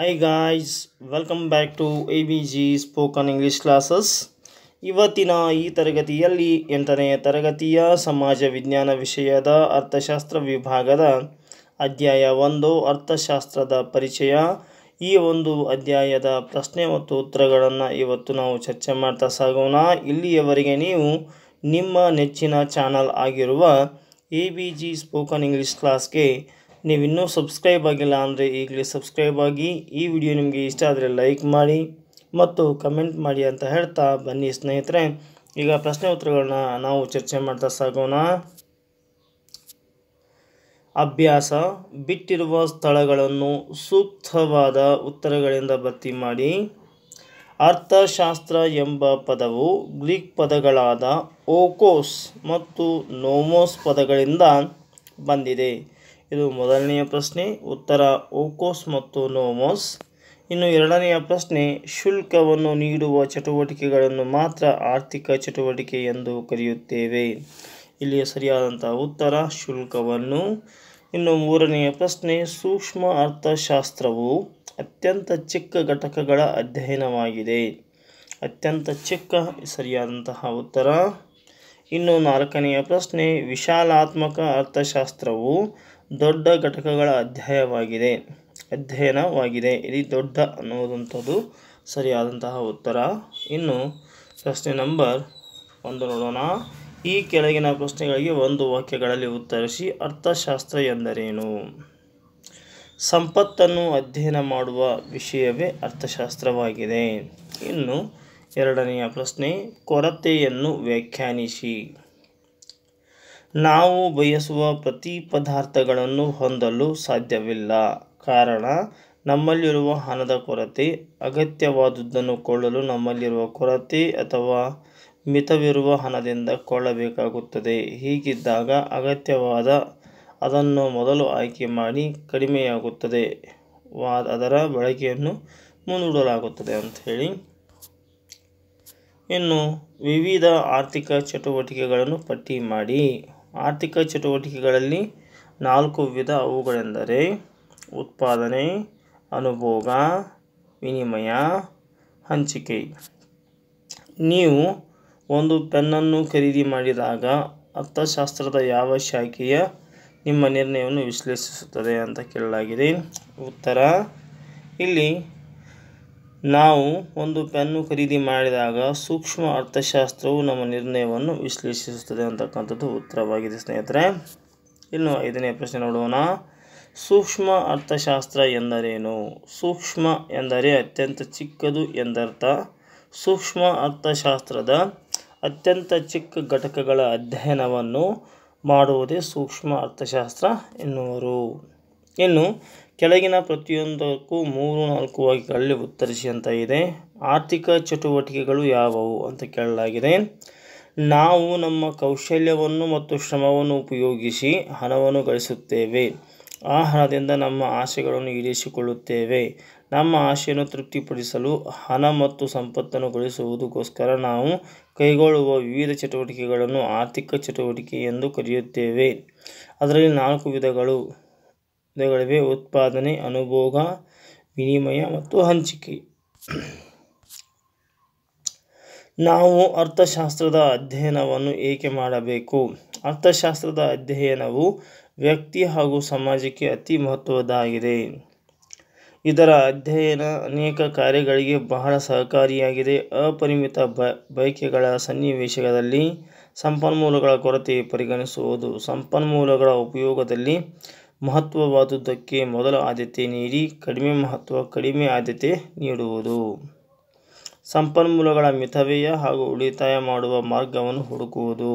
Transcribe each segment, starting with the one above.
hi guys welcome back to A B G spoken English classes ಇವತ್ತಿನ ಈ ತರಗತಿಯಲ್ಲಿ ಎಂಟನೆಯ ತರಗತಿಯ ಸಮಾಜ ವಿಜ್ಞಾನ ವಿಷಯದ ಅರ್ಥಶಾಸ್ತ್ರ ವಿಭಾಗದ ಅಧ್ಯಾಯ ಒಂದು ಅರ್ಥಶಾಸ್ತ್ರದ ಪರಿಚಯ ಈ ಒಂದು ಅಧ್ಯಾಯದ ಪ್ರಶ್ನೆ ಮತ್ತು ಉತ್ತರಗಳನ್ನು ಇವತ್ತು ನಾವು ಚರ್ಚೆ ಮಾಡ್ತಾ ಸಾಗೋಣ ಇಲ್ಲಿಯವರೆಗೆ ನೀವು ನಿಮ್ಮ ನೆಚ್ಚಿನ ಚಾನಲ್ ಆಗಿರುವ A B G spoken English ಕ್ಲಾಸ್ಗೆ ನೀವು ಸಬ್ಸ್ಕ್ರೈಬ್ ಆಗಿಲ್ಲ ಅಂದರೆ ಈಗಲೇ ಸಬ್ಸ್ಕ್ರೈಬ್ ಆಗಿ ಈ ವಿಡಿಯೋ ನಿಮಗೆ ಇಷ್ಟ ಆದರೆ ಲೈಕ್ ಮಾಡಿ ಮತ್ತು ಕಮೆಂಟ್ ಮಾಡಿ ಅಂತ ಹೇಳ್ತಾ ಬನ್ನಿ ಸ್ನೇಹಿತರೆ ಈಗ ಪ್ರಶ್ನೆ ಉತ್ತರಗಳನ್ನ ನಾವು ಚರ್ಚೆ ಮಾಡ್ತಾ ಸಾಗೋಣ ಅಭ್ಯಾಸ ಬಿಟ್ಟಿರುವ ಸ್ಥಳಗಳನ್ನು ಸೂಕ್ತವಾದ ಉತ್ತರಗಳಿಂದ ಭರ್ತಿ ಮಾಡಿ ಅರ್ಥಶಾಸ್ತ್ರ ಎಂಬ ಪದವು ಗ್ರೀಕ್ ಪದಗಳಾದ ಓಕೋಸ್ ಮತ್ತು ನೋಮೋಸ್ ಪದಗಳಿಂದ ಬಂದಿದೆ ಇದು ಮೊದಲನೆಯ ಪ್ರಶ್ನೆ ಉತ್ತರ ಓಕೋಸ್ ಮತ್ತು ನೋಮೋಸ್ ಇನ್ನು ಎರಡನೆಯ ಪ್ರಶ್ನೆ ಶುಲ್ಕವನ್ನು ನೀಡುವ ಚಟುವಟಿಕೆಗಳನ್ನು ಮಾತ್ರ ಆರ್ಥಿಕ ಚಟುವಟಿಕೆ ಎಂದು ಕರೆಯುತ್ತೇವೆ ಇಲ್ಲಿಯ ಸರಿಯಾದಂಥ ಉತ್ತರ ಶುಲ್ಕವನ್ನು ಇನ್ನು ಮೂರನೆಯ ಪ್ರಶ್ನೆ ಸೂಕ್ಷ್ಮ ಅರ್ಥಶಾಸ್ತ್ರವು ಅತ್ಯಂತ ಚಿಕ್ಕ ಘಟಕಗಳ ಅಧ್ಯಯನವಾಗಿದೆ ಅತ್ಯಂತ ಚಿಕ್ಕ ಸರಿಯಾದಂತಹ ಉತ್ತರ ಇನ್ನು ನಾಲ್ಕನೆಯ ಪ್ರಶ್ನೆ ವಿಶಾಲಾತ್ಮಕ ಅರ್ಥಶಾಸ್ತ್ರವು ದೊಡ್ಡ ಘಟಕಗಳ ಅಧ್ಯಾಯವಾಗಿದೆ ಅಧ್ಯಯನವಾಗಿದೆ ಇಲ್ಲಿ ದೊಡ್ಡ ಅನ್ನೋದಂಥದ್ದು ಸರಿಯಾದಂತಹ ಉತ್ತರ ಇನ್ನು ಪ್ರಶ್ನೆ ನಂಬರ್ ಒಂದು ನೋಡೋಣ ಈ ಕೆಳಗಿನ ಪ್ರಶ್ನೆಗಳಿಗೆ ಒಂದು ವಾಕ್ಯಗಳಲ್ಲಿ ಉತ್ತರಿಸಿ ಅರ್ಥಶಾಸ್ತ್ರ ಎಂದರೇನು ಸಂಪತ್ತನ್ನು ಅಧ್ಯಯನ ಮಾಡುವ ವಿಷಯವೇ ಅರ್ಥಶಾಸ್ತ್ರವಾಗಿದೆ ಇನ್ನು ಎರಡನೆಯ ಪ್ರಶ್ನೆ ಕೊರತೆಯನ್ನು ವ್ಯಾಖ್ಯಾನಿಸಿ ನಾವು ಬಯಸುವ ಪ್ರತಿ ಪದಾರ್ಥಗಳನ್ನು ಹೊಂದಲು ಸಾಧ್ಯವಿಲ್ಲ ಕಾರಣ ನಮ್ಮಲ್ಲಿರುವ ಹಣದ ಕೊರತೆ ಅಗತ್ಯವಾದುದನ್ನು ಕೊಳ್ಳಲು ನಮ್ಮಲ್ಲಿರುವ ಕೊರತೆ ಅಥವಾ ಮಿತವಿರುವ ಹಣದಿಂದ ಕೊಳ್ಳಬೇಕಾಗುತ್ತದೆ ಹೀಗಿದ್ದಾಗ ಅಗತ್ಯವಾದ ಅದನ್ನು ಮೊದಲು ಆಯ್ಕೆ ಮಾಡಿ ಕಡಿಮೆಯಾಗುತ್ತದೆ ಅದರ ಬಳಕೆಯನ್ನು ಮುಂದೂಡಲಾಗುತ್ತದೆ ಅಂಥೇಳಿ ಇನ್ನು ವಿವಿಧ ಆರ್ಥಿಕ ಚಟುವಟಿಕೆಗಳನ್ನು ಪಟ್ಟಿ ಮಾಡಿ ಆರ್ಥಿಕ ಚಟುವಟಿಕೆಗಳಲ್ಲಿ ನಾಲ್ಕು ವಿಧ ಅವುಗಳೆಂದರೆ ಉತ್ಪಾದನೆ ಅನುಭೋಗ ವಿನಿಮಯ ಹಂಚಿಕೆ ನೀವು ಒಂದು ಪೆನ್ನನ್ನು ಖರೀದಿ ಮಾಡಿದಾಗ ಅರ್ಥಶಾಸ್ತ್ರದ ಯಾವ ಶಾಖೆಯ ನಿಮ್ಮ ನಿರ್ಣಯವನ್ನು ವಿಶ್ಲೇಷಿಸುತ್ತದೆ ಅಂತ ಕೇಳಲಾಗಿದೆ ಉತ್ತರ ಇಲ್ಲಿ ನಾವು ಒಂದು ಪೆನ್ನು ಖರೀದಿ ಮಾಡಿದಾಗ ಸೂಕ್ಷ್ಮ ಅರ್ಥಶಾಸ್ತ್ರವು ನಮ್ಮ ನಿರ್ಣಯವನ್ನು ವಿಶ್ಲೇಷಿಸುತ್ತದೆ ಅಂತಕ್ಕಂಥದ್ದು ಉತ್ತರವಾಗಿದೆ ಸ್ನೇಹಿತರೆ ಇನ್ನು ಐದನೇ ಪ್ರಶ್ನೆ ನೋಡೋಣ ಸೂಕ್ಷ್ಮ ಅರ್ಥಶಾಸ್ತ್ರ ಎಂದರೇನು ಸೂಕ್ಷ್ಮ ಎಂದರೆ ಅತ್ಯಂತ ಚಿಕ್ಕದು ಎಂದರ್ಥ ಸೂಕ್ಷ್ಮ ಅರ್ಥಶಾಸ್ತ್ರದ ಅತ್ಯಂತ ಚಿಕ್ಕ ಘಟಕಗಳ ಅಧ್ಯಯನವನ್ನು ಮಾಡುವುದೇ ಸೂಕ್ಷ್ಮ ಅರ್ಥಶಾಸ್ತ್ರ ಎನ್ನುವರು ಇನ್ನು ಕೆಳಗಿನ ಪ್ರತಿಯೊಂದಕ್ಕೂ ಮೂರು ನಾಲ್ಕು ವಾಕ್ಯಗಳಲ್ಲಿ ಉತ್ತರಿಸಿ ಅಂತ ಇದೆ ಆರ್ಥಿಕ ಚಟುವಟಿಕೆಗಳು ಯಾವುವು ಅಂತ ಕೇಳಲಾಗಿದೆ ನಾವು ನಮ್ಮ ಕೌಶಲ್ಯವನ್ನು ಮತ್ತು ಶ್ರಮವನ್ನು ಉಪಯೋಗಿಸಿ ಹಣವನ್ನು ಗಳಿಸುತ್ತೇವೆ ಆ ಹಣದಿಂದ ನಮ್ಮ ಆಸೆಗಳನ್ನು ಈಡೇರಿಸಿಕೊಳ್ಳುತ್ತೇವೆ ನಮ್ಮ ಆಸೆಯನ್ನು ತೃಪ್ತಿಪಡಿಸಲು ಹಣ ಮತ್ತು ಸಂಪತ್ತನ್ನು ಗಳಿಸುವುದಕ್ಕೋಸ್ಕರ ನಾವು ಕೈಗೊಳ್ಳುವ ವಿವಿಧ ಚಟುವಟಿಕೆಗಳನ್ನು ಆರ್ಥಿಕ ಚಟುವಟಿಕೆ ಎಂದು ಕರೆಯುತ್ತೇವೆ ಅದರಲ್ಲಿ ನಾಲ್ಕು ವಿಧಗಳು ಪದಗಳಿವೆ ಉತ್ಪಾದನೆ ಅನುಭೋಗ ವಿನಿಮಯ ಮತ್ತು ಹಂಚಿಕೆ ನಾವು ಅರ್ಥಶಾಸ್ತ್ರದ ಅಧ್ಯಯನವನ್ನು ಏಕೆ ಮಾಡಬೇಕು ಅರ್ಥಶಾಸ್ತ್ರದ ಅಧ್ಯಯನವು ವ್ಯಕ್ತಿ ಹಾಗೂ ಸಮಾಜಕ್ಕೆ ಅತಿ ಮಹತ್ವದ್ದಾಗಿದೆ ಇದರ ಅಧ್ಯಯನ ಅನೇಕ ಕಾರ್ಯಗಳಿಗೆ ಬಹಳ ಸಹಕಾರಿಯಾಗಿದೆ ಅಪರಿಮಿತ ಬ ಬಯಕೆಗಳ ಸನ್ನಿವೇಶದಲ್ಲಿ ಸಂಪನ್ಮೂಲಗಳ ಕೊರತೆ ಪರಿಗಣಿಸುವುದು ಸಂಪನ್ಮೂಲಗಳ ಉಪಯೋಗದಲ್ಲಿ ಮಹತ್ವವಾದುದಕ್ಕೆ ಮೊದಲ ಆದ್ಯತೆ ನೀಡಿ ಕಡಿಮೆ ಮಹತ್ವ ಕಡಿಮೆ ಆದ್ಯತೆ ನೀಡುವುದು ಸಂಪನ್ಮೂಲಗಳ ಮಿತವ್ಯಯ ಹಾಗೂ ಉಳಿತಾಯ ಮಾಡುವ ಮಾರ್ಗವನ್ನು ಹುಡುಕುವುದು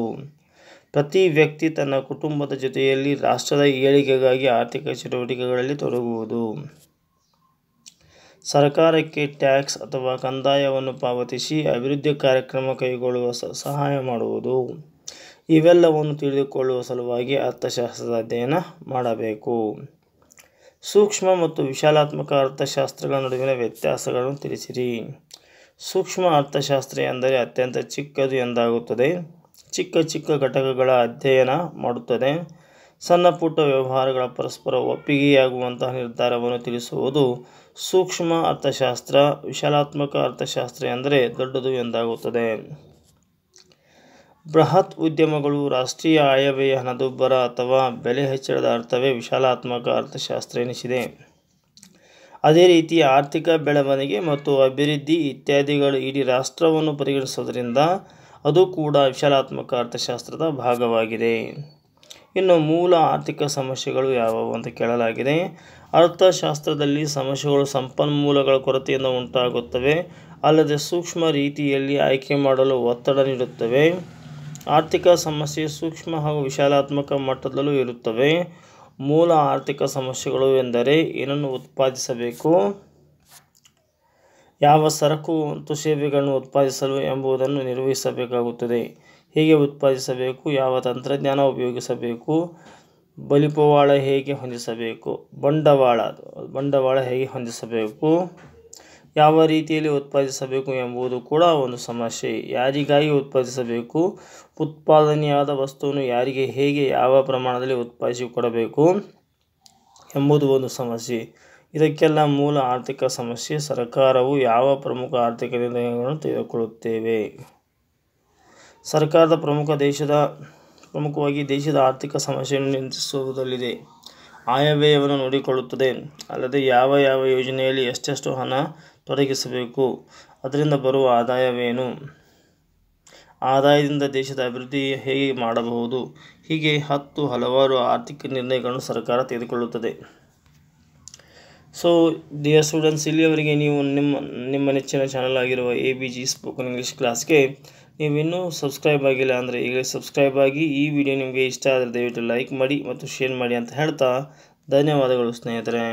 ಪ್ರತಿ ವ್ಯಕ್ತಿ ತನ್ನ ಕುಟುಂಬದ ಜೊತೆಯಲ್ಲಿ ರಾಷ್ಟ್ರದ ಏಳಿಗೆಗಾಗಿ ಆರ್ಥಿಕ ಚಟುವಟಿಕೆಗಳಲ್ಲಿ ತೊಡಗುವುದು ಸರ್ಕಾರಕ್ಕೆ ಟ್ಯಾಕ್ಸ್ ಅಥವಾ ಕಂದಾಯವನ್ನು ಪಾವತಿಸಿ ಅಭಿವೃದ್ಧಿ ಕಾರ್ಯಕ್ರಮ ಕೈಗೊಳ್ಳುವ ಸಹಾಯ ಮಾಡುವುದು ಇವೆಲ್ಲವನ್ನು ತಿಳಿದುಕೊಳ್ಳುವ ಸಲುವಾಗಿ ಅರ್ಥಶಾಸ್ತ್ರದ ಅಧ್ಯಯನ ಮಾಡಬೇಕು ಸೂಕ್ಷ್ಮ ಮತ್ತು ವಿಶಾಲಾತ್ಮಕ ಅರ್ಥಶಾಸ್ತ್ರಗಳ ನಡುವಿನ ವ್ಯತ್ಯಾಸಗಳನ್ನು ತಿಳಿಸಿರಿ ಸೂಕ್ಷ್ಮ ಅರ್ಥಶಾಸ್ತ್ರ ಎಂದರೆ ಅತ್ಯಂತ ಚಿಕ್ಕದು ಎಂದಾಗುತ್ತದೆ ಚಿಕ್ಕ ಚಿಕ್ಕ ಘಟಕಗಳ ಅಧ್ಯಯನ ಮಾಡುತ್ತದೆ ಸಣ್ಣ ಪುಟ್ಟ ವ್ಯವಹಾರಗಳ ಪರಸ್ಪರ ಒಪ್ಪಿಗೆಯಾಗುವಂತಹ ನಿರ್ಧಾರವನ್ನು ತಿಳಿಸುವುದು ಸೂಕ್ಷ್ಮ ಅರ್ಥಶಾಸ್ತ್ರ ವಿಶಾಲಾತ್ಮಕ ಅರ್ಥಶಾಸ್ತ್ರ ಎಂದರೆ ದೊಡ್ಡದು ಎಂದಾಗುತ್ತದೆ ಬೃಹತ್ ಉದ್ಯಮಗಳು ರಾಷ್ಟ್ರೀಯ ಆಯವ್ಯಯ ಹಣದುಬ್ಬರ ಅಥವಾ ಬೆಲೆ ಹೆಚ್ಚಳದ ಅರ್ಥವೇ ವಿಶಾಲಾತ್ಮಕ ಅರ್ಥಶಾಸ್ತ್ರ ಎನಿಸಿದೆ ಅದೇ ರೀತಿ ಆರ್ಥಿಕ ಬೆಳವಣಿಗೆ ಮತ್ತು ಅಭಿವೃದ್ಧಿ ಇತ್ಯಾದಿಗಳು ಇಡೀ ರಾಷ್ಟ್ರವನ್ನು ಪರಿಗಣಿಸೋದರಿಂದ ಅದು ಕೂಡ ವಿಶಾಲಾತ್ಮಕ ಅರ್ಥಶಾಸ್ತ್ರದ ಭಾಗವಾಗಿದೆ ಇನ್ನು ಮೂಲ ಆರ್ಥಿಕ ಸಮಸ್ಯೆಗಳು ಯಾವುವು ಅಂತ ಕೇಳಲಾಗಿದೆ ಅರ್ಥಶಾಸ್ತ್ರದಲ್ಲಿ ಸಮಸ್ಯೆಗಳು ಸಂಪನ್ಮೂಲಗಳ ಕೊರತೆಯಿಂದ ಉಂಟಾಗುತ್ತವೆ ಅಲ್ಲದೆ ಸೂಕ್ಷ್ಮ ರೀತಿಯಲ್ಲಿ ಆಯ್ಕೆ ಮಾಡಲು ಒತ್ತಡ ನೀಡುತ್ತವೆ ಆರ್ಥಿಕ ಸಮಸ್ಯೆ ಸೂಕ್ಷ್ಮ ಹಾಗೂ ವಿಶಾಲಾತ್ಮಕ ಮಟ್ಟದಲ್ಲೂ ಇರುತ್ತವೆ ಮೂಲ ಆರ್ಥಿಕ ಸಮಸ್ಯೆಗಳು ಎಂದರೆ ಏನನ್ನು ಉತ್ಪಾದಿಸಬೇಕು ಯಾವ ಸರಕು ಮತ್ತು ಸೇವೆಗಳನ್ನು ಉತ್ಪಾದಿಸಲು ಎಂಬುದನ್ನು ನಿರ್ವಹಿಸಬೇಕಾಗುತ್ತದೆ ಹೇಗೆ ಉತ್ಪಾದಿಸಬೇಕು ಯಾವ ತಂತ್ರಜ್ಞಾನ ಉಪಯೋಗಿಸಬೇಕು ಬಲಿಪವಾಳ ಹೇಗೆ ಹೊಂದಿಸಬೇಕು ಬಂಡವಾಳ ಬಂಡವಾಳ ಹೇಗೆ ಹೊಂದಿಸಬೇಕು ಯಾವ ರೀತಿಯಲ್ಲಿ ಉತ್ಪಾದಿಸಬೇಕು ಎಂಬುದು ಕೂಡ ಒಂದು ಸಮಸ್ಯೆ ಯಾರಿಗಾಗಿ ಉತ್ಪಾದಿಸಬೇಕು ಉತ್ಪಾದನೆಯಾದ ವಸ್ತುವನ್ನು ಯಾರಿಗೆ ಹೇಗೆ ಯಾವ ಪ್ರಮಾಣದಲ್ಲಿ ಉತ್ಪಾದಿಸಿಕೊಡಬೇಕು ಎಂಬುದು ಒಂದು ಸಮಸ್ಯೆ ಇದಕ್ಕೆಲ್ಲ ಮೂಲ ಆರ್ಥಿಕ ಸಮಸ್ಯೆ ಸರ್ಕಾರವು ಯಾವ ಪ್ರಮುಖ ಆರ್ಥಿಕ ನಿರ್ಣಯಗಳನ್ನು ತೆಗೆದುಕೊಳ್ಳುತ್ತೇವೆ ಸರ್ಕಾರದ ಪ್ರಮುಖ ದೇಶದ ಪ್ರಮುಖವಾಗಿ ದೇಶದ ಆರ್ಥಿಕ ಸಮಸ್ಯೆಯನ್ನು ನಿಯಂತ್ರಿಸುವುದಲ್ಲಿದೆ ಆಯವ್ಯಯವನ್ನು ನೋಡಿಕೊಳ್ಳುತ್ತದೆ ಅಲ್ಲದೆ ಯಾವ ಯಾವ ಯೋಜನೆಯಲ್ಲಿ ಎಷ್ಟೆಷ್ಟು ಹಣ ತೊಡಗಿಸಬೇಕು ಅದರಿಂದ ಬರುವ ಆದಾಯವೇನು ಆದಾಯದಿಂದ ದೇಶದ ಅಭಿವೃದ್ಧಿ ಹೇಗೆ ಮಾಡಬಹುದು ಹೀಗೆ ಹತ್ತು ಹಲವಾರು ಆರ್ಥಿಕ ನಿರ್ಣಯಗಳನ್ನು ಸರ್ಕಾರ ತೆಗೆದುಕೊಳ್ಳುತ್ತದೆ ಸೊ ಡಿಯರ್ ಸ್ಟೂಡೆಂಟ್ಸ್ ಇಲ್ಲಿಯವರಿಗೆ ನೀವು ನಿಮ್ಮ ನಿಮ್ಮ ನೆಚ್ಚಿನ ಚಾನಲ್ ಆಗಿರುವ A B G spoken English ಕ್ಲಾಸ್ಗೆ ನೀವಿನ್ನೂ ಸಬ್ಸ್ಕ್ರೈಬ್ ಆಗಿಲ್ಲ ಅಂದರೆ ಈಗ ಸಬ್ಸ್ಕ್ರೈಬ್ ಆಗಿ ಈ ವಿಡಿಯೋ ನಿಮಗೆ ಇಷ್ಟ ಆದರೆ ದಯವಿಟ್ಟು ಲೈಕ್ ಮಾಡಿ ಮತ್ತು ಶೇರ್ ಮಾಡಿ ಅಂತ ಹೇಳ್ತಾ ಧನ್ಯವಾದಗಳು ಸ್ನೇಹಿತರೆ